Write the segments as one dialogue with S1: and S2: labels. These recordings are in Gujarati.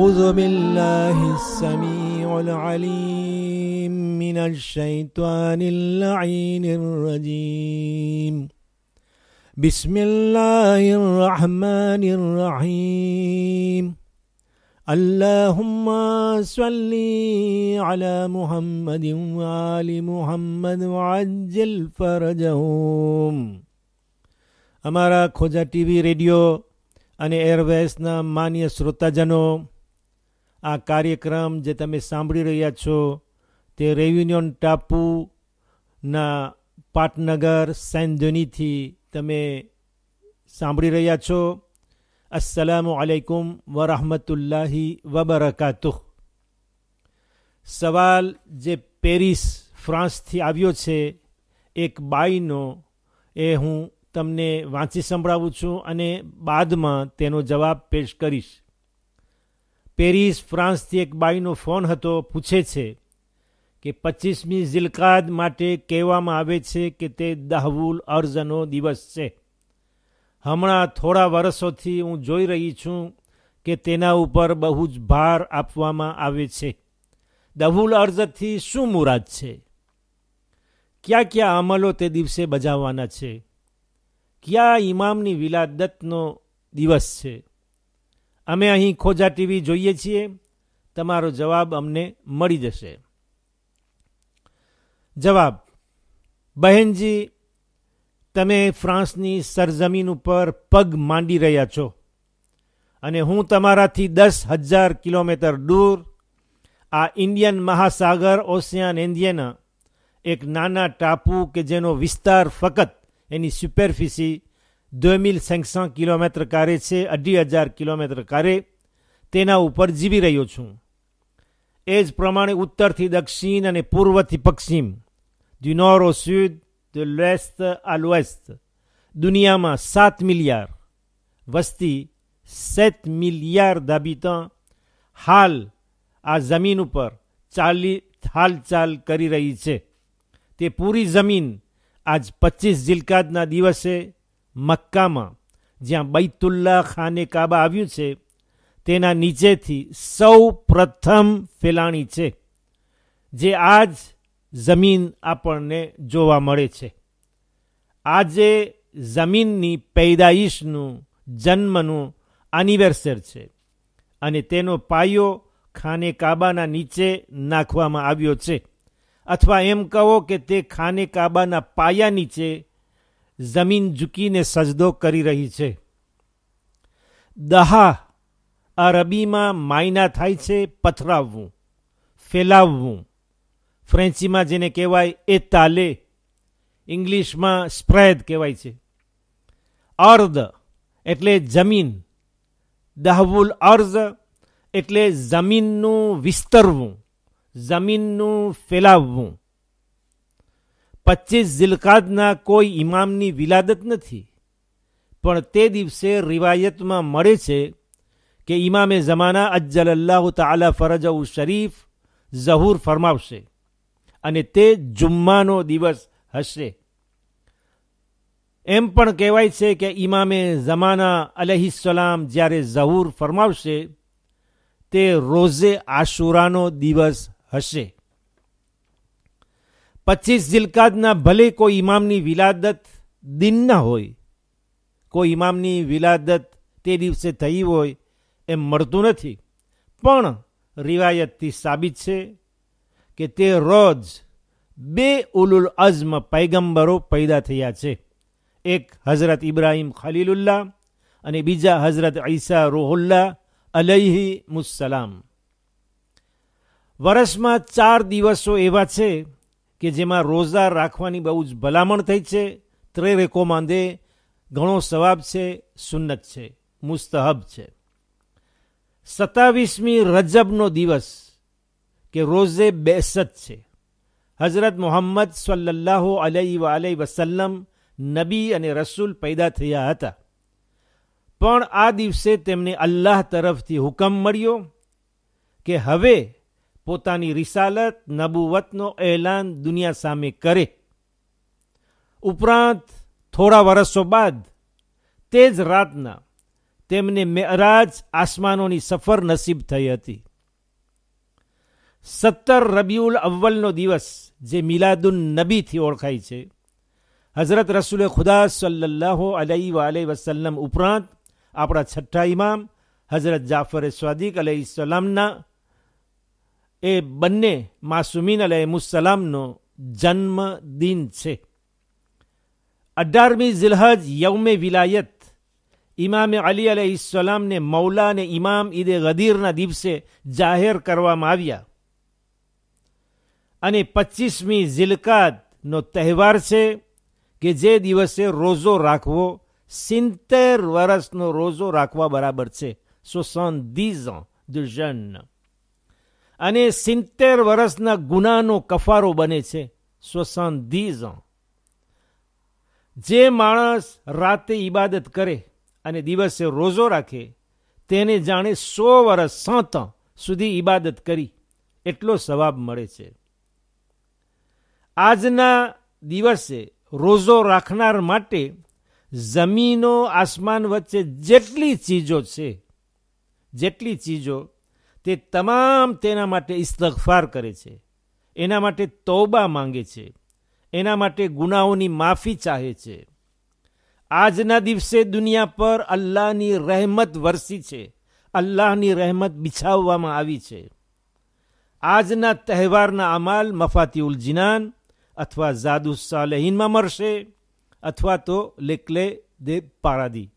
S1: أعوذ بالله السميع العليم من الشيطان اللعين الرجيم بسم الله الرحمن الرحيم اللهم صل على محمد وآل محمد وعجل فرجهم أمارا અમારા ખોજા ટીવી રેડિયો અને એરવેસના માન્ય શ્રોતાજનો આ કાર્યક્રમ જે તમે સાંભળી રહ્યા છો તે રેવિનિયન ટાપુના પાટનગર સેન્જનીથી તમે સાંભળી રહ્યા છો અસલામુ આલૈકુમ વરહમતુલ્લાહી વબરકાતુહ સવાલ જે પેરિસ ફ્રાન્સથી આવ્યો છે એક બાઈનો એ હું તમને વાંચી સંભળાવું છું અને બાદમાં તેનો જવાબ પેશ કરીશ પેરિસ ફ્રાન્સથી એક બાઈનો ફોન હતો પૂછે છે કે પચીસમી ઝિલકાદ માટે કહેવામાં આવે છે કે તે દાહવુલ અર્જનો દિવસ છે હમણાં થોડા વર્ષોથી હું જોઈ રહી છું કે તેના ઉપર બહુ જ ભાર આપવામાં આવે છે દહુલ અર્જથી શું મુરાદ છે કયા કયા અમલો તે દિવસે બજાવવાના છે કયા ઇમામની વિલાદતનો દિવસ છે અમે અહીં ખોજા ટીવી જોઈએ છીએ તમારો જવાબ અમને મળી જશે જવાબ બહેનજી તમે ફ્રાન્સની સરજમીન ઉપર પગ માંડી રહ્યા છો અને હું તમારાથી દસ હજાર કિલોમીટર દૂર આ ઇન્ડિયન મહાસાગર ઓશિયાન ઇન્ડિયના એક નાના ટાપુ કે જેનો વિસ્તાર ફક્ત એની સુપરફિસી 2500 કિલોમીટર કારે છે અઢી હજાર કિલોમીટર કારે તેના ઉપર જીવી રહ્યો છું એ જ પ્રમાણે ઉત્તરથી દક્ષિણ અને પૂર્વથી પશ્ચિમ du nord au sud, de l'ouest દુનિયામાં સાત મિલિયાર વસ્તી સેત મિલિયર d'habitants હાલ આ જમીન ઉપર ચાલી હાલચાલ કરી રહી છે તે પૂરી જમીન આજ પચીસ જિલકાદના દિવસે મક્કામાં જ્યાં બૈતુલ્લા ખાને કાબા આવ્યું છે તેના નીચેથી સૌ પ્રથમ ફેલાણી છે જે આજ જમીન આપણને જોવા મળે છે આજે જમીનની પેદાઈશનું જન્મનું એનિવર્સર છે અને તેનો પાયો ખાને કાબાના નીચે નાખવામાં આવ્યો છે અથવા એમ કહો કે તે ખાને કાબાના પાયા નીચે જમીન ઝૂકીને સજદો કરી રહી છે દહા અરબીમાં માયના થાય છે પથરાવવું ફેલાવવું ફ્રેન્ચીમાં જેને કહેવાય એ તાલે ઇંગ્લિશમાં સ્પ્રેદ કહેવાય છે અર્ધ એટલે જમીન દહવુલ અર્ઝ એટલે જમીનનું વિસ્તરવું જમીનનું ફેલાવવું પચીસ ઝિલકાદના કોઈ ઇમામની વિલાદત નથી પણ તે દિવસે રિવાયતમાં મળે છે કે ઇમામે જમાના અજ્જલ અલ્લાહ તાલા ફરજ શરીફ ઝહૂર ફરમાવશે અને તે જુમ્માનો દિવસ હશે એમ પણ કહેવાય છે કે ઇમામે જમાના અલહિસલામ જ્યારે ઝહૂર ફરમાવશે તે રોઝે આશુરાનો દિવસ હશે પચીસ જિલકાદના ભલે કોઈ ઇમામની વિલાદત દિનના હોય કોઈ ઇમામની વિલાદત તે દિવસે થઈ હોય એમ મળતું નથી પણ રિવાયતથી સાબિત છે કે તે રોજ બે ઉલુલ અઝમ પૈગંબરો પેદા થયા છે એક હઝરત ઇબ્રાહીમ ખલીલુલ્લાહ અને બીજા હઝરત ઈસા રોહુલ્લા અલહી મુસલામ વર્ષમાં ચાર દિવસો એવા છે કે જેમાં રોજા રાખવાની બહુ જ ભલામણ થઈ છે ત્રે રેકો માંદે ઘણો સવાબ છે સુન્નત છે મુસ્તહબ છે સત્તાવીસમી રજબનો દિવસ કે રોઝે બેસત છે હઝરત મોહમ્મદ સલ્લાહુ અલહી વાલહી વસલ્લમ નબી અને રસૂલ પેદા થયા હતા પણ આ દિવસે તેમને અલ્લાહ તરફથી હુકમ મળ્યો કે હવે પોતાની રિસાલત નબુવતનો એલાન દુનિયા સામે કરે ઉપરાંત થોડા વર્ષો બાદ તે જ રાતના તેમને મેરાજ આસમાનોની સફર નસીબ થઈ હતી સત્તર રબીઉલ અવ્વલનો દિવસ જે મિલાદુન નબીથી ઓળખાય છે હઝરત રસુલે ખુદા સલ્લાહો અલઈ વાલે વસલ્લમ ઉપરાંત આપણા છઠ્ઠા ઇમામ હઝરત જાફર સ્વાદિક અલહી સલામના એ બંને માસુમીન મુસલામનો જન્મદિન છે અઢારમી ઝિલહજ યૌમે વિલાયત ઇમામે અલી અલહીસલામને મૌલા અને ઇમામ ઈદે ગદીરના દિવસે જાહેર કરવામાં આવ્યા અને પચીસમી ઝિલકાતનો તહેવાર છે કે જે દિવસે રોજો રાખવો સિત્તેર વર્ષનો રોઝો રાખવા બરાબર છે સો સન દિઝ દુજન અને સિત્તેર વર્ષના ગુનાનો કફારો બને છે સોસંદીઝ જે માણસ રાતે ઈબાદત કરે અને દિવસે રોજો રાખે તેને જાણે સો વર્ષ સાત સુધી ઈબાદત કરી એટલો સવાબ મળે છે આજના દિવસે રોજો રાખનાર માટે જમીનો આસમાન વચ્ચે જેટલી ચીજો છે જેટલી ચીજો તે તમામ તેના માટે ઇસ્તગફાર કરે છે એના માટે તોબા માંગે છે એના માટે ગુનાઓની માફી ચાહે છે આજના દિવસે દુનિયા પર અલ્લાહની રહેમત વરસી છે અલ્લાહની રહેમત બિછાવવામાં આવી છે આજના તહેવારના અમાલ ઉલ જિનાન અથવા જાદુ સાલેહીનમાં મળશે અથવા તો લેકલે દે પારાદી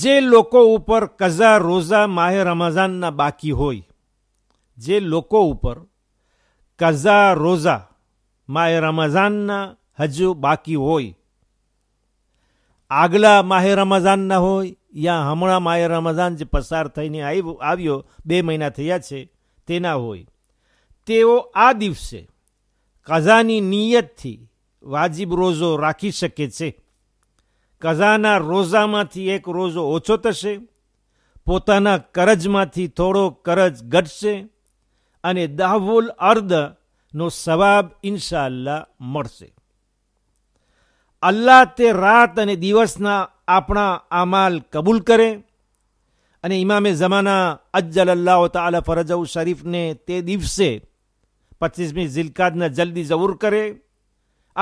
S1: જે લોકો ઉપર કઝા રોઝા માહે રમઝાનના બાકી હોય જે લોકો ઉપર કઝા રોઝા માહે રમઝાનના હજુ બાકી હોય આગલા માહે રમઝાનના હોય યા હમણાં માહે રમઝાન જે પસાર થઈને આવ્યો બે મહિના થયા છે તેના હોય તેઓ આ દિવસે કઝાની નિયતથી વાજિબ રોઝો રાખી શકે છે કઝાના રોઝામાંથી એક રોઝો ઓછો થશે પોતાના કરજમાંથી થોડો કરજ ઘટશે અને દાહુલ અર્ધનો સવાબ ઇન્શાલ્લા મળશે અલ્લાહ તે રાત અને દિવસના આપણા આમાલ કબૂલ કરે અને ઇમામે જમાના અજ્જલ અલ્લાહ તાલા ફરજઉ શરીફને તે દિવસે પચીસમી ઝિલકાદના જલ્દી જરૂર કરે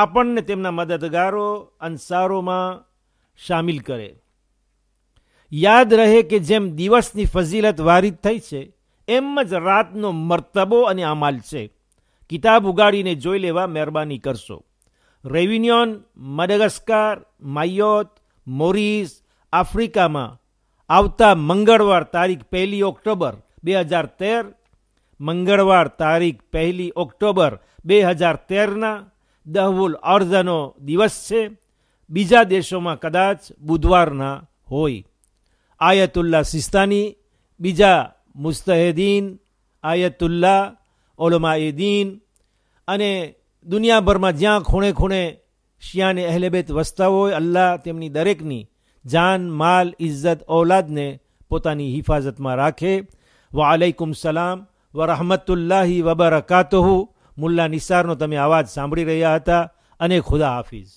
S1: આપણને તેમના મદદગારો અંસારોમાં સામેલ કરે યાદ રહે કે જેમ દિવસની ફઝીલત વારિત થઈ છે એમ જ રાતનો મર્તબો અને અમાલ છે કિતાબ ઉગાડીને જોઈ લેવા મહેરબાની કરશો રેવિન્યોન મડગસ્કાર માયોત મોરિસ આફ્રિકામાં આવતા મંગળવાર તારીખ પહેલી ઓક્ટોબર બે હજાર તેર મંગળવાર તારીખ પહેલી ઓક્ટોબર બે હજાર તેરના દહવુલ અર્ધનો દિવસ છે બીજા દેશોમાં કદાચ બુધવારના હોય આયતુલ્લા સિસ્તાની બીજા મુસ્તહેદીન આયતુલ્લા ઓલમાએ અને દુનિયાભરમાં જ્યાં ખૂણે ખૂણે શિયાને અહેલેબેત વસતા હોય અલ્લાહ તેમની દરેકની જાન માલ ઇજ્જત ઔલાદને પોતાની હિફાજતમાં રાખે વાલેકુમ સલામ વ રહમતુલ્લાહી વબરકાતહુ મુલ્લા નિસારનો તમે અવાજ સાંભળી રહ્યા હતા અને ખુદા હાફિઝ